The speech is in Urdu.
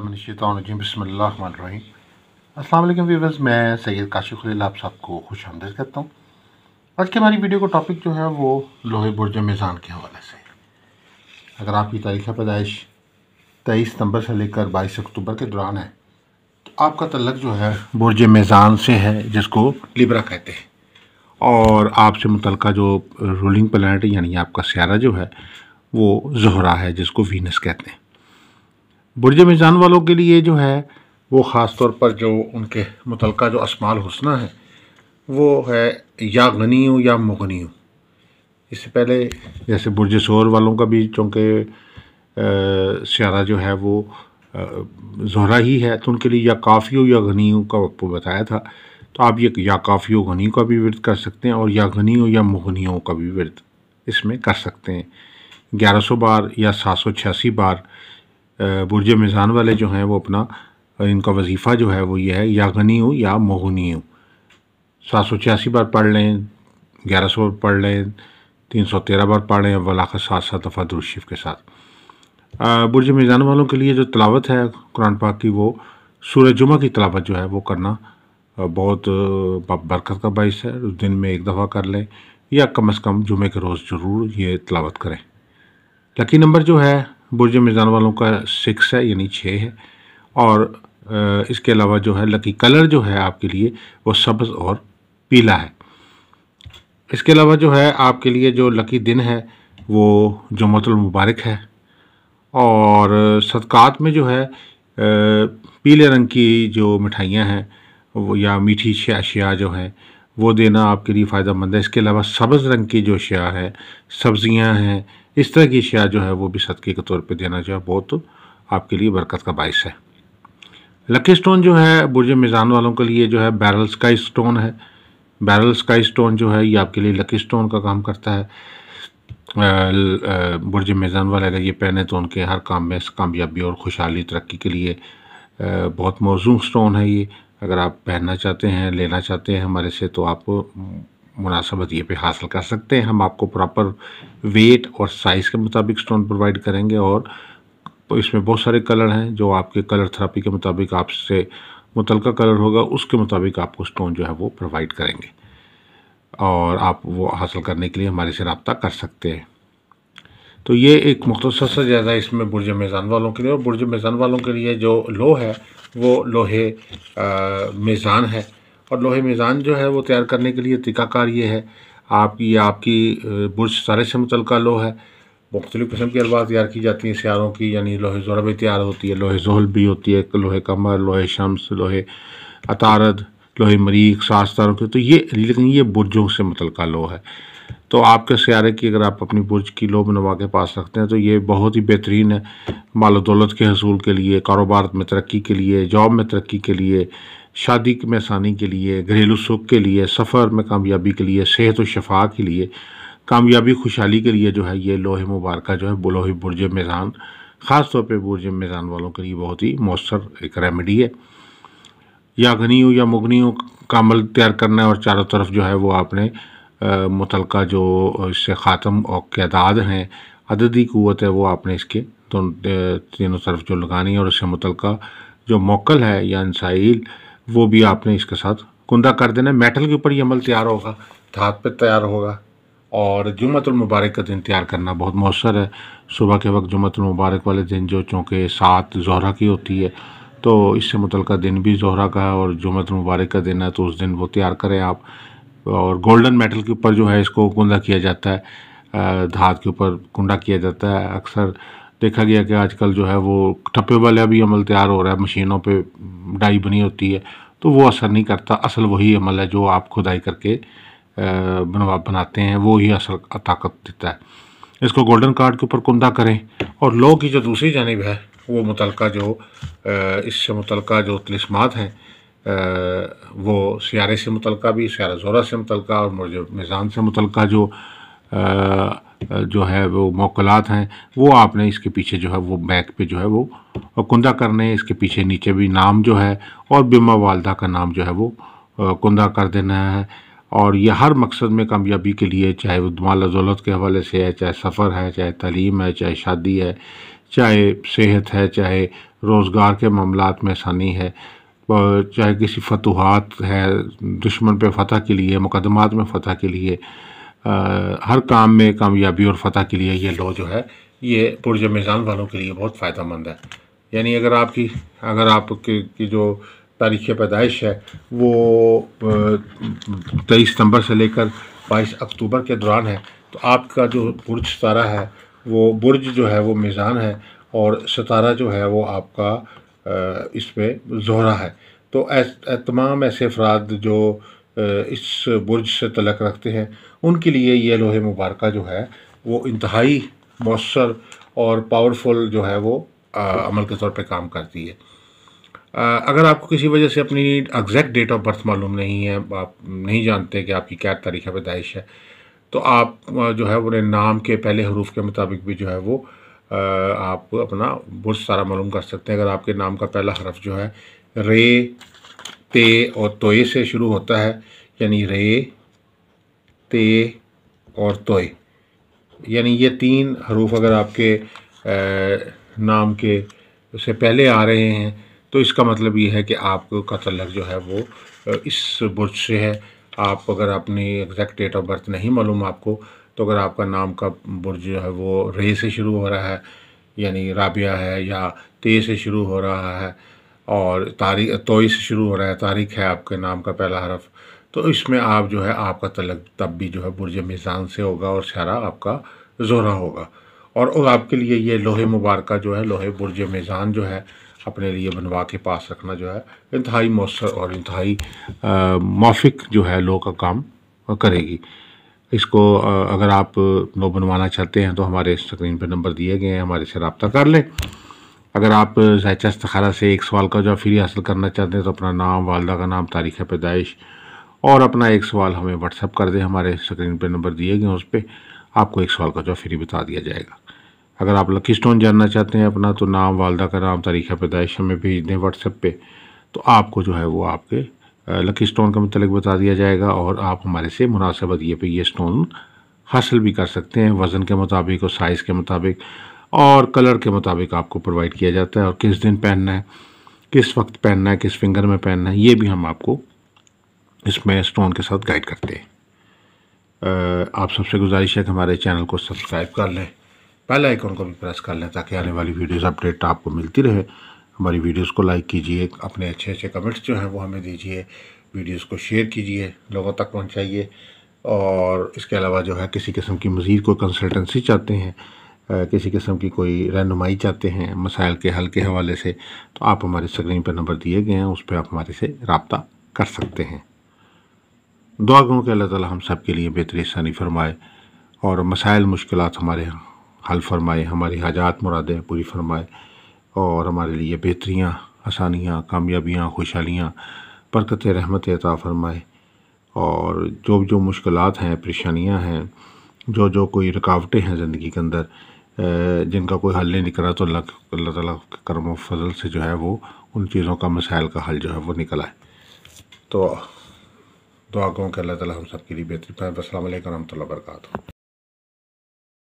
من الشیطان الرجیم بسم اللہ الرحمن الرحیم السلام علیکم ویورز میں سید کاشف خلیل آپ سب کو خوش آمدید کرتا ہوں آج کے ہماری ویڈیو کا ٹاپک جو ہے وہ لوہے برج میزان کے حوالے سے اگر آپ کی تاریخ پیدائش تیئیس ستمبر سے لے کر بائیس اکتوبر کے دوران ہے تو آپ کا تعلق جو ہے برج میزان سے ہے جس کو لبرا کہتے ہیں اور آپ سے متعلقہ جو رولنگ پلانٹ یعنی آپ کا سیارہ جو ہے وہ زہرا ہے جس کو وینس کہتے ہیں برج میزان والوں کے لیے جو ہے وہ خاص طور پر جو ان کے متعلقہ جو اسمال حسنہ ہے وہ ہے یا غنیوں یا مغنیوں اس سے پہلے جیسے برج سور والوں کا بھی چونکہ سیارہ جو ہے وہ زہرہ ہی ہے تو ان کے لیے یا کافیوں یا غنیوں کا وقت بتایا تھا تو آپ یہ یا کافیوں غنی کا بھی ورد کر سکتے ہیں اور یا غنیوں یا مغنیوں کا بھی ورد اس میں کر سکتے ہیں گیارہ سو بار یا سات سو چھیاسی بار برج میزان والے جو ہیں وہ اپنا ان کا وظیفہ جو ہے وہ یہ ہے غنی ہو یا مہونی ہوں سات سو چھیاسی بار پڑھ لیں گیارہ سو بار پڑھ لیں تین سو تیرہ بار پڑھ لیں و سات سات دفعہ شریف کے ساتھ برج میزان والوں کے لیے جو تلاوت ہے قرآن پاک کی وہ سورج جمعہ کی تلاوت جو ہے وہ کرنا بہت برکت کا باعث ہے اس دن میں ایک دفعہ کر لیں یا کم از کم جمعے کے روز ضرور یہ تلاوت کریں لکی نمبر جو ہے برج میزان والوں کا سکس ہے یعنی چھ ہے اور اس کے علاوہ جو ہے لکی کلر جو ہے آپ کے لیے وہ سبز اور پیلا ہے اس کے علاوہ جو ہے آپ کے لیے جو لکی دن ہے وہ جمعۃ المبارک ہے اور صدقات میں جو ہے پیلے رنگ کی جو مٹھائیاں ہیں یا میٹھی اشیاء جو ہیں وہ دینا آپ کے لیے فائدہ مند ہے اس کے علاوہ سبز رنگ کی جو اشیاء ہے سبزیاں ہیں اس طرح کی اشیاء جو ہے وہ بھی صدقے کے طور پہ دینا جو ہے بہت آپ کے لیے برکت کا باعث ہے لکی سٹون جو ہے برج میزان والوں کے لیے جو ہے بیرل سکائی سٹون ہے بیرل سکائی سٹون جو ہے یہ آپ کے لیے لکی سٹون کا کام کرتا ہے برج میزان والے اگر یہ پہنے تو ان کے ہر کام میں کامیابی اور خوشحالی ترقی کے لیے بہت موزوں سٹون ہے یہ اگر آپ پہننا چاہتے ہیں لینا چاہتے ہیں ہمارے سے تو آپ مناسبت یہ پہ حاصل کر سکتے ہیں ہم آپ کو پراپر ویٹ اور سائز کے مطابق سٹون پرووائڈ کریں گے اور اس میں بہت سارے کلر ہیں جو آپ کے کلر تھراپی کے مطابق آپ سے متعلقہ کلر ہوگا اس کے مطابق آپ کو سٹون جو ہے وہ پرووائڈ کریں گے اور آپ وہ حاصل کرنے کے لیے ہمارے سے رابطہ کر سکتے ہیں تو یہ ایک مختصر سا جائزہ اس میں برج میزان والوں کے لیے اور برج میزان والوں کے لیے جو لو ہے وہ لوہے میزان ہے اور لوہے میزان جو ہے وہ تیار کرنے کے لیے طریقہ کار یہ ہے آپ کی آپ کی برج سارے سے متعلقہ لوہ ہے مختلف قسم کی الواز تیار کی جاتی ہیں سیاروں کی یعنی لوہے زورہ بھی تیار ہوتی ہے لوہے زہل بھی ہوتی ہے لوہے کمر لوہے شمس لوہے اتارد لوہے مریخ ساس تاروں کے تو یہ لیکن یہ برجوں سے متعلقہ لو ہے تو آپ کے سیارے کی اگر آپ اپنی برج کی لوہ بنوا کے پاس رکھتے ہیں تو یہ بہت ہی بہترین ہے مال و دولت کے حصول کے لیے کاروبار میں ترقی کے لیے جاب میں ترقی کے لیے شادی میں آسانی کے لیے گھریلو سکھ کے لیے سفر میں کامیابی کے لیے صحت و شفا کے لیے کامیابی خوشحالی کے لیے جو ہے یہ لوہے مبارکہ جو ہے بلوہ برج میزان خاص طور پہ برج میزان والوں کے لیے بہت ہی مؤثر ایک ریمیڈی ہے یا گھنیوں یا مگنیوں کا عمل تیار کرنا ہے اور چاروں طرف جو ہے وہ آپ نے متعلقہ جو اس سے خاتم اور قیداد ہیں عددی قوت ہے وہ آپ نے اس کے تینوں طرف جو لگانی ہے اور اس سے متعلقہ جو موکل ہے یا انسائل وہ بھی آپ نے اس کے ساتھ کندہ کر دینا میٹل کے اوپر یہ عمل تیار ہوگا دھات پہ تیار ہوگا اور جمعت المبارک کا دن تیار کرنا بہت مؤثر ہے صبح کے وقت جمعت المبارک والے دن جو چونکہ سات زہرہ کی ہوتی ہے تو اس سے متعلقہ دن بھی زہرہ کا ہے اور جمعت المبارک کا دن ہے تو اس دن وہ تیار کریں آپ اور گولڈن میٹل کے اوپر جو ہے اس کو کندہ کیا جاتا ہے دھات کے اوپر کنڈا کیا جاتا ہے اکثر دیکھا گیا کہ آج کل جو ہے وہ ٹھپے والا بھی عمل تیار ہو رہا ہے مشینوں پہ ڈائی بنی ہوتی ہے تو وہ اثر نہیں کرتا اصل وہی عمل ہے جو آپ کھدائی کر کے بنوا بناتے ہیں وہی اصل طاقت دیتا ہے اس کو گولڈن کارڈ کے اوپر کندہ کریں اور لو کی جو دوسری جانب ہے وہ متعلقہ جو اس سے متعلقہ جو تلسمات ہیں وہ سیارے سے متعلقہ بھی سیارہ زورہ سے متعلقہ اور مرج میزان سے متعلقہ جو جو ہے وہ موقعات ہیں وہ آپ نے اس کے پیچھے جو ہے وہ بیک پہ جو ہے وہ کندہ کرنے اس کے پیچھے نیچے بھی نام جو ہے اور بیمہ والدہ کا نام جو ہے وہ کندہ کر دینا ہے اور یہ ہر مقصد میں کامیابی کے لیے چاہے وہ دمال دولت کے حوالے سے ہے چاہے سفر ہے چاہے تعلیم ہے چاہے شادی ہے چاہے صحت ہے چاہے روزگار کے معاملات میں آسانی ہے چاہے کسی فتوحات ہے دشمن پہ فتح کے لیے مقدمات میں فتح کے لیے ہر کام میں کامیابی اور فتح کے لیے یہ لو جو ہے یہ پرج میزان والوں کے لیے بہت فائدہ مند ہے یعنی اگر آپ کی اگر آپ کی جو تاریخ پیدائش ہے وہ تیئیس ستمبر سے لے کر بائیس اکتوبر کے دوران ہے تو آپ کا جو برج ستارہ ہے وہ برج جو ہے وہ میزان ہے اور ستارہ جو ہے وہ آپ کا اس پہ زہرہ ہے تو تمام ایسے افراد جو اس برج سے تلق رکھتے ہیں ان کے لیے یہ لوہے مبارکہ جو ہے وہ انتہائی مؤثر اور پاورفل جو ہے وہ عمل کے طور پہ کام کرتی ہے اگر آپ کو کسی وجہ سے اپنی اگزیکٹ ڈیٹ آف برتھ معلوم نہیں ہے آپ نہیں جانتے کہ آپ کی کیا تاریخ پیدائش ہے تو آپ جو ہے انہیں نام کے پہلے حروف کے مطابق بھی جو ہے وہ آپ اپنا برج سارا معلوم کر سکتے ہیں اگر آپ کے نام کا پہلا حرف جو ہے رے تے اور توئے سے شروع ہوتا ہے یعنی رے تے اور توئے یعنی یہ تین حروف اگر آپ کے نام کے سے پہلے آ رہے ہیں تو اس کا مطلب یہ ہے کہ آپ کا تعلق جو ہے وہ اس برج سے ہے آپ اگر اپنی ایگزیکٹ ڈیٹ آف برتھ نہیں معلوم آپ کو تو اگر آپ کا نام کا برج جو ہے وہ رے سے شروع ہو رہا ہے یعنی رابعہ ہے یا تے سے شروع ہو رہا ہے اور تاریخ توئی سے شروع ہو رہا ہے تاریخ ہے آپ کے نام کا پہلا حرف تو اس میں آپ جو ہے آپ کا تلق تب بھی جو ہے برج میزان سے ہوگا اور سارا آپ کا زہرہ ہوگا اور آپ کے لیے یہ لوہے مبارکہ جو ہے لوہے برج میزان جو ہے اپنے لیے بنوا کے پاس رکھنا جو ہے انتہائی مؤثر اور انتہائی موفق جو ہے لوہوں کا کام کرے گی اس کو اگر آپ لو بنوانا چاہتے ہیں تو ہمارے اسکرین پہ نمبر دیے گئے ہیں ہمارے سے رابطہ کر لیں اگر آپ زائدست استخارہ سے ایک سوال کا جواب فری حاصل کرنا چاہتے ہیں تو اپنا نام والدہ کا نام تاریخ پیدائش اور اپنا ایک سوال ہمیں اپ کر دیں ہمارے سکرین پہ نمبر دیے گئے اس پہ آپ کو ایک سوال کا جواب فری بتا دیا جائے گا اگر آپ لکی سٹون جاننا چاہتے ہیں اپنا تو نام والدہ کا نام تاریخ پیدائش ہمیں بھیج دیں اپ پہ تو آپ کو جو ہے وہ آپ کے لکی سٹون کا متعلق بتا دیا جائے گا اور آپ ہمارے سے مناسب عدیے پہ یہ سٹون حاصل بھی کر سکتے ہیں وزن کے مطابق اور سائز کے مطابق اور کلر کے مطابق آپ کو پروائیڈ کیا جاتا ہے اور کس دن پہننا ہے کس وقت پہننا ہے کس فنگر میں پہننا ہے یہ بھی ہم آپ کو اس میں سٹون کے ساتھ گائیڈ کرتے ہیں آپ سب سے گزارش ہے کہ ہمارے چینل کو سبسکرائب کر لیں پہلا آئیکن کو بھی پریس کر لیں تاکہ آنے والی ویڈیوز اپڈیٹ آپ کو ملتی رہے ہماری ویڈیوز کو لائک کیجئے اپنے اچھے اچھے کمنٹس جو ہیں وہ ہمیں دیجئے ویڈیوز کو شیئر کیجئے لوگوں تک پہنچائیے اور اس کے علاوہ جو ہے کسی قسم کی مزید کوئی کنسلٹنسی چاہتے ہیں کسی قسم کی کوئی رہنمائی چاہتے ہیں مسائل کے حل کے حوالے سے تو آپ ہمارے اسکرین پہ نمبر دیے گئے ہیں اس پہ آپ ہمارے سے رابطہ کر سکتے ہیں دعا گوں کہ اللہ تعالی ہم سب کے لیے بہتری ثانی فرمائے اور مسائل مشکلات ہمارے حل فرمائے ہماری حاجات مرادیں پوری فرمائے اور ہمارے لیے بہتریاں آسانیاں کامیابیاں خوشحالیاں پرکت رحمت عطا فرمائے اور جو جو مشکلات ہیں پریشانیاں ہیں جو جو کوئی رکاوٹیں ہیں زندگی کے اندر جن کا کوئی حل نہیں نکلا تو اللہ اللہ تعالیٰ کے کرم و فضل سے جو ہے وہ ان چیزوں کا مسائل کا حل جو ہے وہ نکلا ہے تو دواگوں کہ اللہ تعالیٰ ہم سب کے لیے بہتری پائیں السلام علیکم ورحمۃ اللہ وبرکاتہ